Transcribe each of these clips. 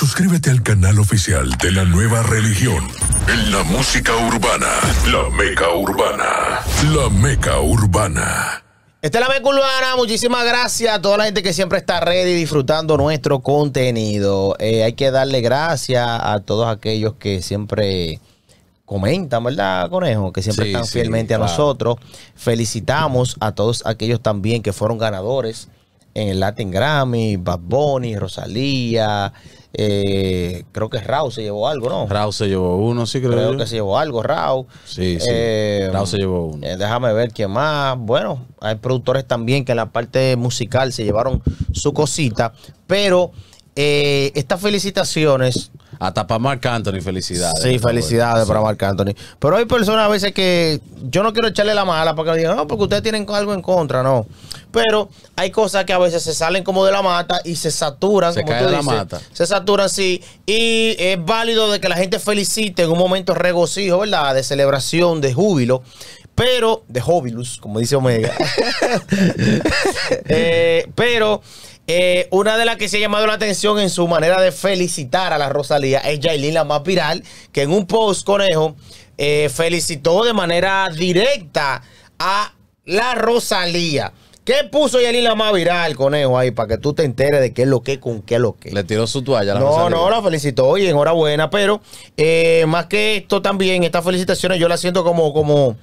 Suscríbete al canal oficial de la nueva religión. En la música urbana. La Meca Urbana. La Meca Urbana. Esta es la Meca Urbana. Muchísimas gracias a toda la gente que siempre está ready disfrutando nuestro contenido. Eh, hay que darle gracias a todos aquellos que siempre comentan, ¿verdad, Conejo? Que siempre están fielmente a nosotros. Felicitamos a todos aquellos también que fueron ganadores en el Latin Grammy, Bad Bunny, Rosalía, eh, creo que Rao se llevó algo, ¿no? Rao se llevó uno, sí creo. Creo que se llevó algo, Rao. Sí, sí. Eh, Rao se llevó uno. Eh, déjame ver quién más. Bueno, hay productores también que en la parte musical se llevaron su cosita, pero estas felicitaciones hasta para Marc Anthony, felicidades. Sí, felicidades para Mark Anthony. Pero hay personas a veces que yo no quiero echarle la mala para que digan, no, porque ustedes tienen algo en contra, no. Pero hay cosas que a veces se salen como de la mata y se saturan, se como de la mata. Se saturan, sí. Y es válido de que la gente felicite en un momento regocijo, ¿verdad? De celebración, de júbilo pero de júbilos, como dice Omega. Eh, pero eh, una de las que se ha llamado la atención en su manera de felicitar a la Rosalía es Yailin, la más viral, que en un post conejo eh, felicitó de manera directa a la Rosalía. ¿Qué puso Yailin la más viral, conejo, ahí? Para que tú te enteres de qué es lo que, con qué es lo que. Le tiró su toalla a la No, Rosalía. no, la felicitó. Oye, enhorabuena. Pero eh, más que esto también, estas felicitaciones yo las siento como, como,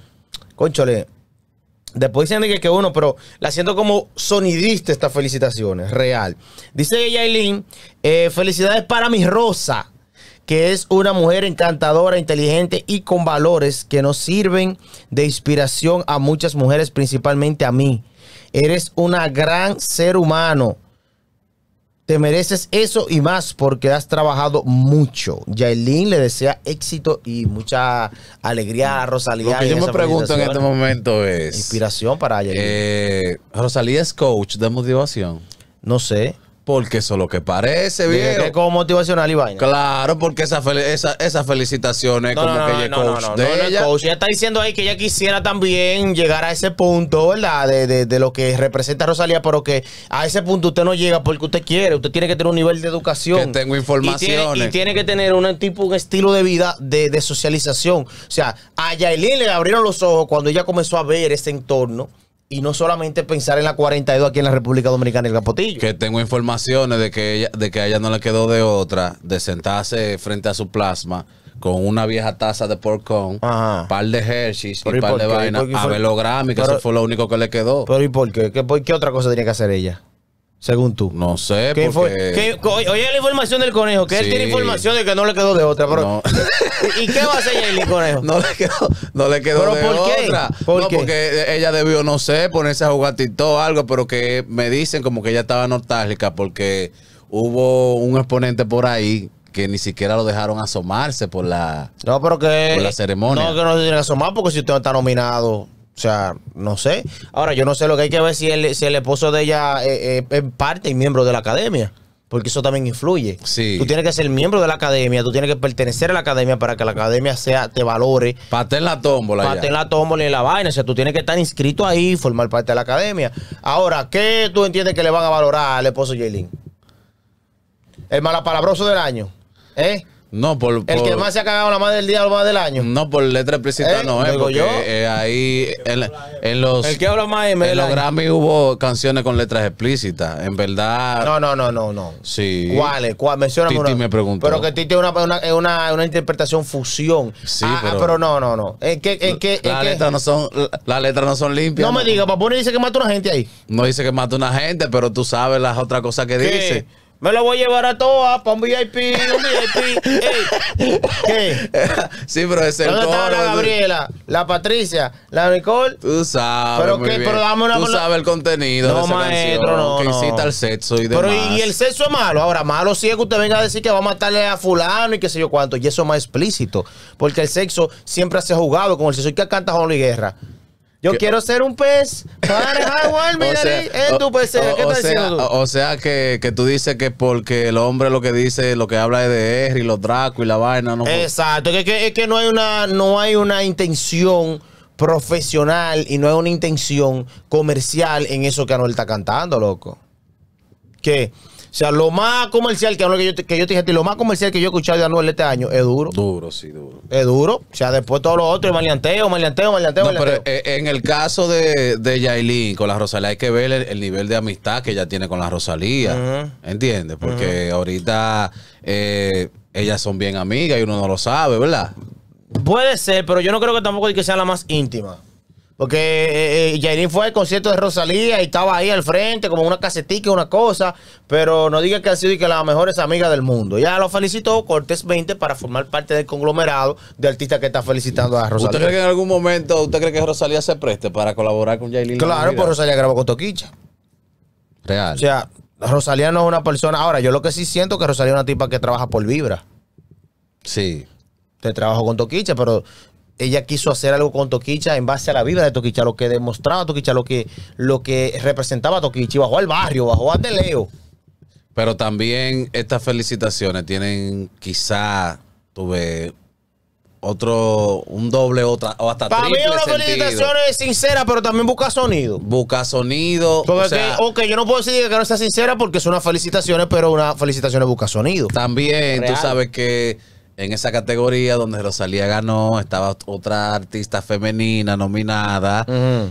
conchole, Después dicen que, que uno, pero la siento como sonidista estas felicitaciones, real. Dice Yailin, eh, felicidades para mi Rosa, que es una mujer encantadora, inteligente y con valores que nos sirven de inspiración a muchas mujeres, principalmente a mí. Eres una gran ser humano te mereces eso y más porque has trabajado mucho. Yailin le desea éxito y mucha alegría a Rosalía. Lo que yo me pregunto en este momento es... Inspiración para Yailin. Eh, Rosalía es coach de motivación. No sé. Porque eso es lo que parece, viejo. Que como motivacional y vaina. Claro, porque esas felicitaciones como que no, de ella. está diciendo ahí que ella quisiera también llegar a ese punto, ¿verdad? De, lo que representa Rosalía, pero que a ese punto usted no llega porque usted quiere. Usted tiene que tener un nivel de educación. tengo informaciones. Y tiene, que tener un tipo, un estilo de vida de, socialización. O sea, a Yailin le abrieron los ojos cuando ella comenzó a ver ese entorno y no solamente pensar en la 42 aquí en la República Dominicana y el Capotillo. Que tengo informaciones de que ella, de que a ella no le quedó de otra de sentarse frente a su plasma con una vieja taza de porcón, par de Hershey's y par de vainas a ver que eso fue lo único que le quedó. Pero ¿y por qué? qué otra cosa tenía que hacer ella? Según tú. No sé. oye, la información del conejo, que él tiene información de que no le quedó de otra. Pero... ¿Y qué va a hacer el conejo? No le quedó, no le quedó de por qué? otra. porque ella debió, no sé, ponerse a jugar o algo, pero que me dicen como que ella estaba nostálgica porque hubo un exponente por ahí que ni siquiera lo dejaron asomarse por la, no, pero que, la ceremonia. No, que no se tienen que asomar porque si usted no está nominado o sea, no sé. Ahora, yo no sé lo que hay que ver si el, si el esposo de ella eh, eh, es parte y miembro de la academia. Porque eso también influye. Sí. Tú tienes que ser miembro de la academia, tú tienes que pertenecer a la academia para que la academia sea te valore. Pate en la tómbola. Para en la tómbola y la vaina. O sea, tú tienes que estar inscrito ahí, formar parte de la academia. Ahora, ¿qué tú entiendes que le van a valorar al esposo Jaylin? El malapalabroso del año. ¿Eh? No, por, El que más se ha cagado la madre del día o la del año. No, por letra explícita eh, no es, eh, porque eh, ahí en, los... El que habla más los Grammy hubo canciones con letras explícitas, en verdad... No, no, no, no, no. Sí. ¿Cuáles? ¿Cuál? Menciona Titi una. me preguntó. Pero que Titi es una, interpretación fusión. Sí, ah, ah pero... no, no, no. en qué, en las letras no son... Las letras no son limpias. No, me diga, no dice que mata una gente ahí. No dice que mata una gente, pero tú sabes las otras cosas que dice. Me lo voy a llevar a todas para un VIP, un VIP. Ey. ¿Qué? Sí, pero es el coro. la Gabriela, la Patricia, la Nicole? Tú sabes. Pero muy qué, bien. pero dame una Tú sabes el contenido no, de esa canción, no, que incita al sexo y demás. Pero y, el sexo es malo. Ahora, malo sí es que usted venga a decir que va a matarle a fulano y qué sé yo cuánto. Y eso es más explícito, porque el sexo siempre se ha jugado con el sexo. ¿Y qué canta Juan Guerra? Yo quiero ser un pez para ah, eh, pues, eh, o sea, tu pez. ¿Qué O sea que, tú dices que porque el hombre lo que dice, lo que habla es de y los Draco y la vaina. No Exacto, que, es que no hay una, no hay una intención profesional y no hay una intención comercial en eso que Anuel está cantando, loco. Que o sea, lo más comercial que, que, yo, que yo dije, lo más comercial que yo he escuchado de Anuel este año es duro. Duro, sí, duro. Es duro. O sea, después todos los otros, malianteo, maleanteo, maleanteo, No, pero eh, en el caso de, de Yailin con la Rosalía, hay que ver el, nivel de amistad que ella tiene con la Rosalía. ¿Entiendes? Porque ahorita eh, ellas son bien amigas y uno no lo sabe, ¿verdad? Puede ser, pero yo no creo que tampoco hay que sea la más íntima. Porque eh, eh fue al concierto de Rosalía y estaba ahí al frente, como una casetica, una cosa. Pero no diga que ha sido y que la mejor es amiga del mundo. Ya lo felicitó Cortés 20 para formar parte del conglomerado de artistas que está felicitando a Rosalía. ¿Usted cree que en algún momento, usted cree que Rosalía se preste para colaborar con Jairín? Claro, porque Rosalía grabó con Toquicha. Real. O sea, Rosalía no es una persona. Ahora, yo lo que sí siento es que Rosalía es una tipa que trabaja por vibra. Sí. Te trabajo con Toquicha, pero ella quiso hacer algo con Toquicha en base a la vida de Toquicha, lo que demostraba Toquicha, lo que, lo que representaba Toquicha, Bajo bajó al barrio, bajó a Leo. Pero también estas felicitaciones tienen quizá, tuve otro, un doble otra, o hasta Para mí una felicitación es sincera, pero también busca sonido. Busca sonido. o yo no puedo decir que no sea sincera porque son unas felicitaciones, pero unas felicitaciones busca sonido. También, tú sabes que en esa categoría donde Rosalía ganó, estaba otra artista femenina nominada.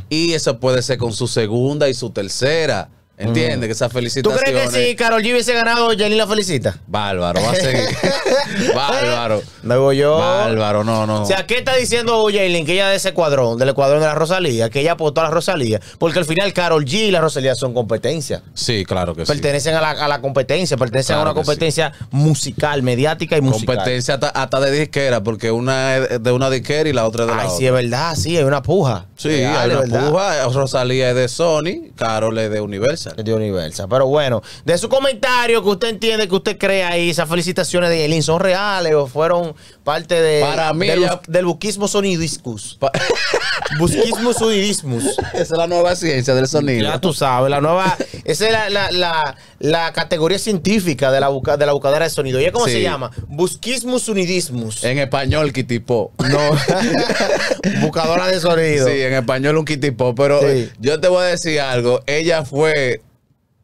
Y eso puede ser con su segunda y su tercera. Entiende mm. que esas felicitaciones. ¿Tú crees que si Carol G hubiese ganado, Jenny la felicita? Bárbaro, va a seguir. Bárbaro. Luego yo. Bárbaro, no, no. O sea, ¿qué está diciendo Jalen? Que ella de ese cuadrón, del cuadrón de la Rosalía, que ella aportó a la Rosalía. Porque al final, Carol G y la Rosalía son competencia. Sí, claro que sí. Pertenecen a la, competencia, pertenecen a una competencia musical, mediática y musical. Competencia hasta, de disquera, porque una es de una disquera y la otra de la Ay, si es verdad, sí, hay una puja. Sí, hay una puja. Rosalía es de Sony, Carol es de Universal de Universal. Pero bueno, de su comentario que usted entiende, que usted crea ahí, esas felicitaciones de Yelin, ¿son reales o fueron parte de, del, buquismo sonidiscus? Busquismus unidismus, Esa es la nueva ciencia del sonido. Ya tú sabes, la nueva. Esa es la, categoría científica de la, buscadora de la buscadora de sonido. ¿Y cómo se llama? Busquismus unidismus. En español, tipo. No. Buscadora de sonido. Sí, en español un kitipo Pero eh, yo te voy a decir algo. Ella fue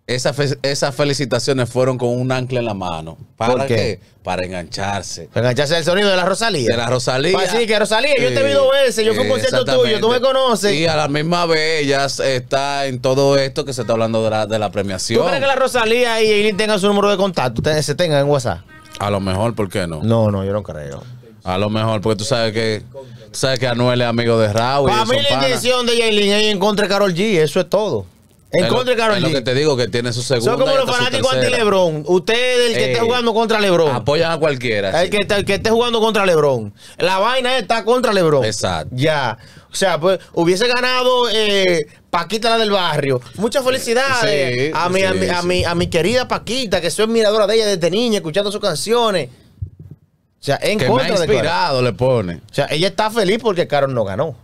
esas felicitaciones fueron con un ancla en la mano. ¿Para que qué? Para engancharse. Para engancharse el sonido de la Rosalía. De la Rosalía. Así pues que Rosalía, yo te he visto veces, yo fui a un concierto tuyo, tú me conoces. Y a la misma vez ella está en todo esto que se está hablando de la, premiación. ¿Tú crees que la Rosalía y Eileen tengan su número de contacto? Ustedes se tengan en WhatsApp. A lo mejor, ¿por qué no? No, no, yo no creo. A lo mejor, porque tú sabes que sabes que Anuel es amigo de Raúl. Para mí la intención de Jailin es en contra de Carol G, eso es todo. En contra de lo que te digo, que tiene su segunda. Son como los fanáticos anti-Lebron. Usted, el que eh, esté jugando contra Lebron. Apoyan a cualquiera. El, que, que esté jugando contra Lebron. La vaina está contra Lebron. Exacto. Ya. O sea, pues hubiese ganado eh, Paquita la del barrio. Muchas felicidades a, mi, a, mi, a, mi, querida Paquita, que soy admiradora de ella desde niña, escuchando sus canciones. O sea, en contra me ha inspirado le pone. O sea, ella está feliz porque Carol no ganó.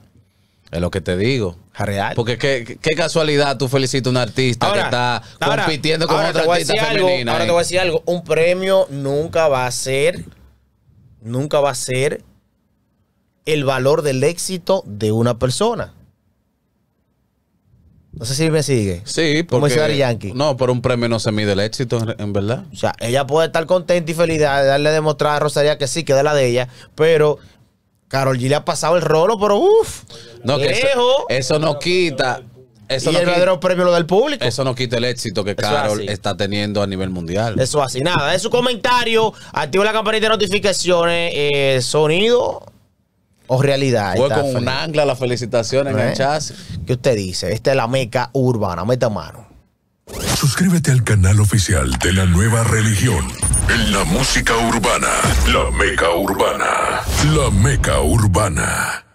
Es lo que te digo. Real. Porque qué, casualidad tú felicitas a un artista que está compitiendo con otra artista femenina. ahora eh. te voy a decir algo. Un premio nunca va a ser, nunca va a ser el valor del éxito de una persona. No sé si me sigue. Sí, porque, Como Yankee. No, pero un premio no se mide el éxito, en verdad. O sea, ella puede estar contenta y feliz de darle a demostrar a Rosalía que sí, que es la de ella, pero Carol G le ha pasado el rolo, pero uff. No, eso, no quita. Eso el verdadero premio lo del público. Eso no quita el éxito que Carol está teniendo a nivel mundial. Eso así, nada. De su comentario, activa la campanita de notificaciones, eh, sonido o realidad. Fue con un angla las felicitaciones ¿Qué usted dice? Esta es la meca urbana, meta mano. Suscríbete al canal oficial de la nueva religión. En la música urbana, la meca urbana. La Meca Urbana.